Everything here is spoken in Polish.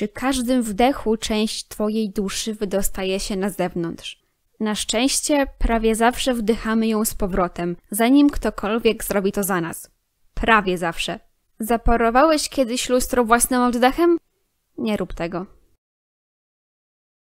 przy każdym wdechu część Twojej duszy wydostaje się na zewnątrz. Na szczęście prawie zawsze wdychamy ją z powrotem, zanim ktokolwiek zrobi to za nas. Prawie zawsze. Zaparowałeś kiedyś lustro własnym oddechem? Nie rób tego.